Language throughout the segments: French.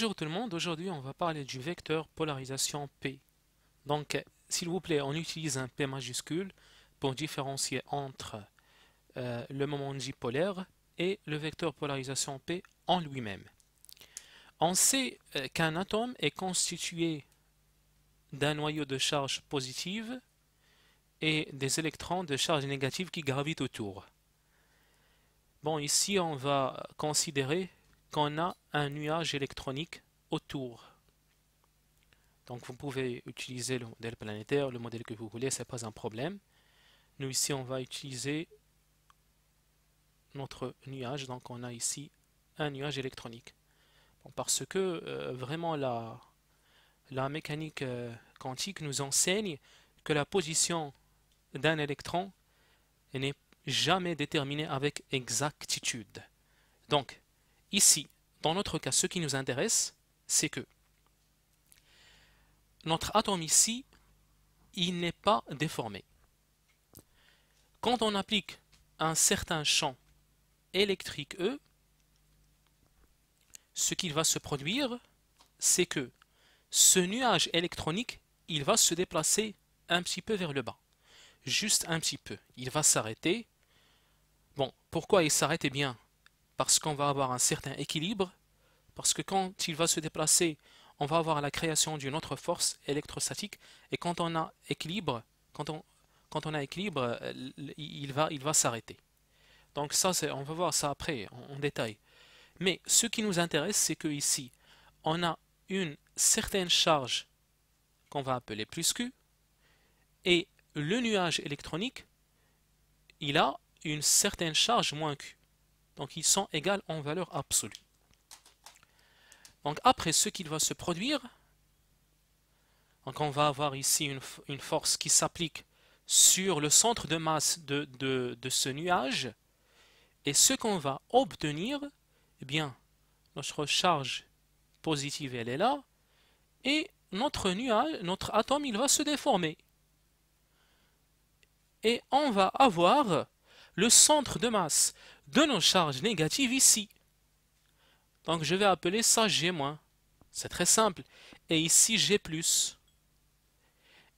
Bonjour tout le monde, aujourd'hui on va parler du vecteur polarisation P. Donc s'il vous plaît, on utilise un P majuscule pour différencier entre euh, le moment dipolaire et le vecteur polarisation P en lui-même. On sait euh, qu'un atome est constitué d'un noyau de charge positive et des électrons de charge négative qui gravitent autour. Bon, ici on va considérer qu'on a un nuage électronique autour. Donc vous pouvez utiliser le modèle planétaire, le modèle que vous voulez, ce n'est pas un problème. Nous ici, on va utiliser notre nuage, donc on a ici un nuage électronique. parce que euh, vraiment la, la mécanique euh, quantique nous enseigne que la position d'un électron n'est jamais déterminée avec exactitude. Donc, Ici, dans notre cas, ce qui nous intéresse, c'est que notre atome ici, il n'est pas déformé. Quand on applique un certain champ électrique E, ce qu'il va se produire, c'est que ce nuage électronique, il va se déplacer un petit peu vers le bas. Juste un petit peu. Il va s'arrêter. Bon, pourquoi il s'arrête bien, parce qu'on va avoir un certain équilibre, parce que quand il va se déplacer, on va avoir la création d'une autre force électrostatique, et quand on a équilibre, quand on, quand on a équilibre, euh, il va, il va s'arrêter. Donc ça, on va voir ça après, en, détail. Mais ce qui nous intéresse, c'est que ici, on a une certaine charge qu'on va appeler plus Q, et le nuage électronique, il a une certaine charge moins Q. Donc ils sont égaux en valeur absolue. Donc après ce qu'il va se produire, on va avoir ici une, force qui s'applique sur le centre de masse de, de, de ce nuage. Et ce qu'on va obtenir, eh bien, notre charge positive, elle est là. Et notre nuage, notre atome, il va se déformer. Et on va avoir le centre de masse de nos charges négatives ici. Donc je vais appeler ça G-. C'est très simple. Et ici G+.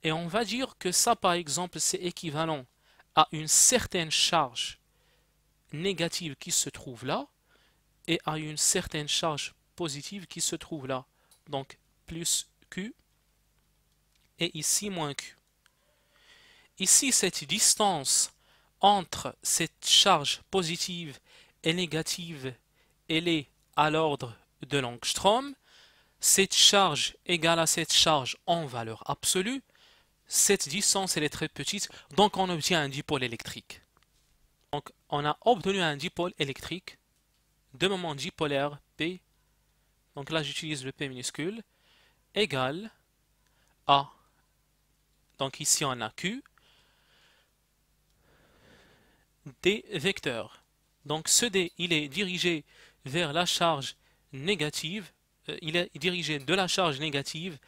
Et on va dire que ça, par exemple, c'est équivalent à une certaine charge négative qui se trouve là et à une certaine charge positive qui se trouve là. Donc plus Q et ici moins Q. Ici, cette distance entre cette charge positive et négative, elle est à l'ordre de l'angstrom. Cette charge égale à cette charge en valeur absolue. Cette distance elle est très petite, donc on obtient un dipôle électrique. Donc on a obtenu un dipôle électrique de moment dipolaire P, donc là j'utilise le P minuscule, égal à, donc ici on a Q, des vecteurs. Donc ce D il est dirigé vers la charge négative, euh, il est dirigé de la charge négative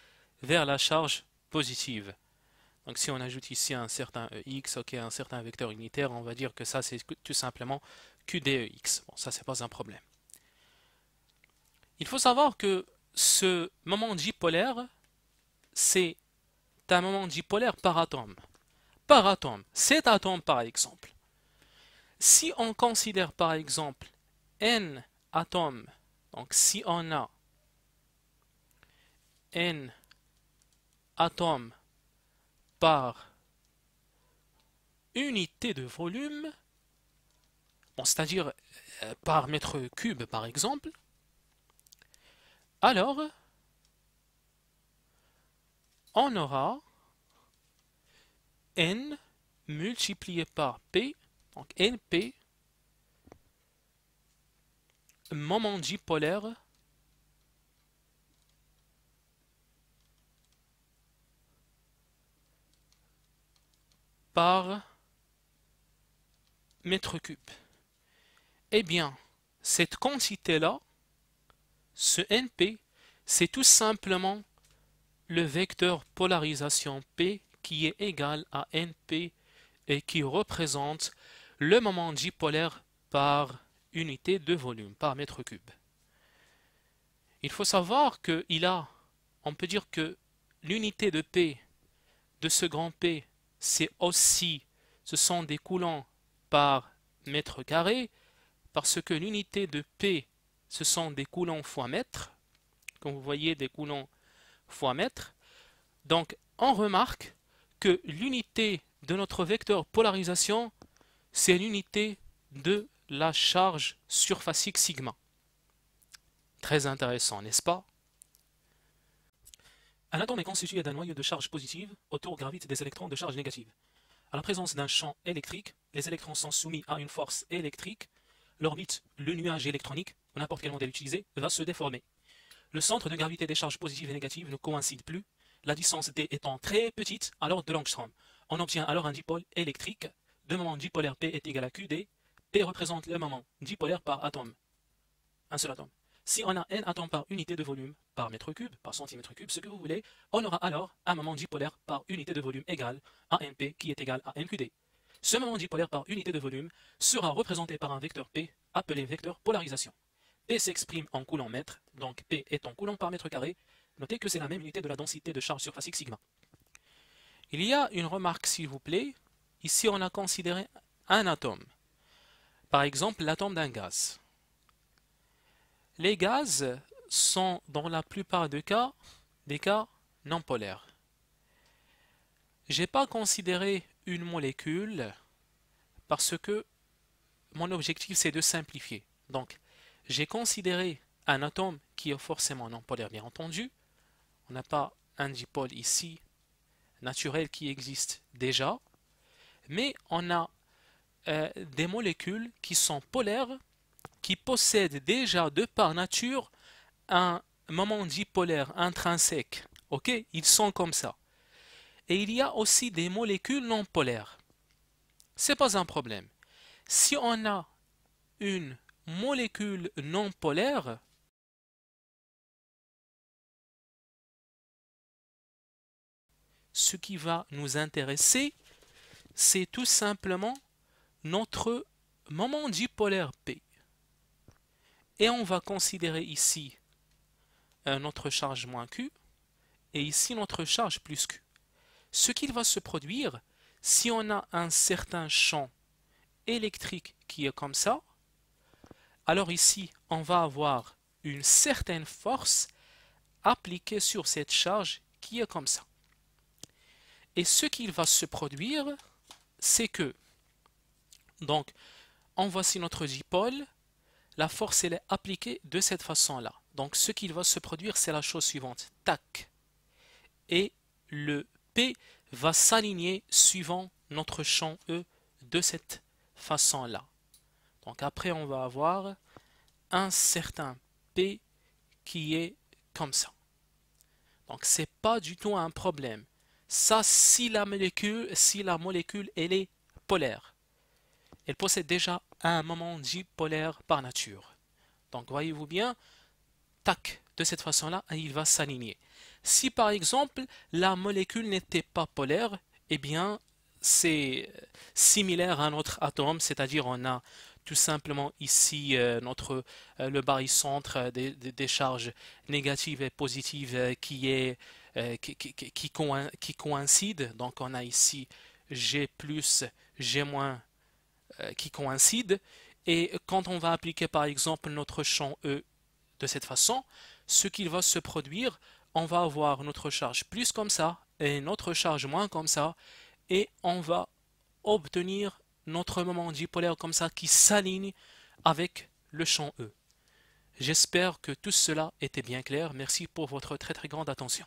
vers la charge positive. Donc si on ajoute ici un certain EX, euh, ok, un certain vecteur unitaire, on va dire que ça c'est tout simplement QDEX. Bon, ça c'est pas un problème. Il faut savoir que ce moment dipolaire, c'est un moment dipolaire par atome. Par atome, cet atome par exemple. Si on considère par exemple n atomes, donc si on a n atomes par unité de volume, c'est-à-dire euh, par mètre cube par exemple, alors on aura n multiplié par p donc NP, moment dipolaire, par mètre cube. Eh bien, cette quantité-là, ce NP, c'est tout simplement le vecteur polarisation P qui est égal à NP et qui représente le moment dipolaire par unité de volume, par mètre cube. Il faut savoir qu'il a, on peut dire que l'unité de P, de ce grand P, c'est aussi, ce sont des coulants par mètre carré, parce que l'unité de P, ce sont des coulants fois mètre, comme vous voyez, des coulants fois mètre. Donc, on remarque que l'unité de notre vecteur polarisation, c'est l'unité de la charge surfacique sigma. Très intéressant, n'est-ce pas Un atome est constitué d'un noyau de charge positive autour gravite des électrons de charge négative. À la présence d'un champ électrique, les électrons sont soumis à une force électrique. L'orbite, le nuage électronique, n'importe quel modèle utilisé, va se déformer. Le centre de gravité des charges positives et négatives ne coïncide plus, la distance d étant très petite à l'ordre de Langstrom. On obtient alors un dipôle électrique le moment dipolaire P est égal à QD. P représente le moment dipolaire par atome. Un seul atome. Si on a n atomes par unité de volume, par mètre cube, par centimètre cube, ce que vous voulez, on aura alors un moment dipolaire par unité de volume égal à NP qui est égal à NQD. Ce moment dipolaire par unité de volume sera représenté par un vecteur P appelé vecteur polarisation. P s'exprime en coulant mètre, donc P est en coulomb par mètre carré. Notez que c'est la même unité de la densité de charge surfacique sigma. Il y a une remarque, s'il vous plaît, Ici, on a considéré un atome. Par exemple, l'atome d'un gaz. Les gaz sont, dans la plupart des cas, des cas non polaires. Je n'ai pas considéré une molécule parce que mon objectif c'est de simplifier. Donc, j'ai considéré un atome qui est forcément non polaire, bien entendu. On n'a pas un dipôle ici naturel qui existe déjà mais on a euh, des molécules qui sont polaires, qui possèdent déjà de par nature un moment dipolaire intrinsèque. Ok, ils sont comme ça. Et il y a aussi des molécules non polaires. C'est pas un problème. Si on a une molécule non polaire, ce qui va nous intéresser, c'est tout simplement notre moment dipolaire P. Et on va considérer ici notre charge moins Q et ici notre charge plus Q. Ce qu'il va se produire, si on a un certain champ électrique qui est comme ça, alors ici, on va avoir une certaine force appliquée sur cette charge qui est comme ça. Et ce qu'il va se produire, c'est que, donc, en voici notre dipôle, la force elle est appliquée de cette façon-là. Donc ce qu'il va se produire, c'est la chose suivante, tac, et le P va s'aligner suivant notre champ E de cette façon-là. Donc après, on va avoir un certain P qui est comme ça. Donc c'est pas du tout un problème. Ça, si la molécule, si la molécule elle est polaire. Elle possède déjà un moment polaire par nature. Donc voyez-vous bien, tac, de cette façon-là, hein, il va s'aligner. Si par exemple la molécule n'était pas polaire, eh bien c'est euh, similaire à notre atome, c'est-à-dire on a tout simplement ici euh, notre euh, le barycentre des, charges négatives et positives qui est euh, qui, coïncident. Donc on a ici G plus G moins euh, qui coïncident. Et quand on va appliquer par exemple notre champ E de cette façon, ce qu'il va se produire, on va avoir notre charge plus comme ça et notre charge moins comme ça. Et on va obtenir notre moment dipolaire comme ça qui s'aligne avec le champ E. J'espère que tout cela était bien clair. Merci pour votre très très grande attention.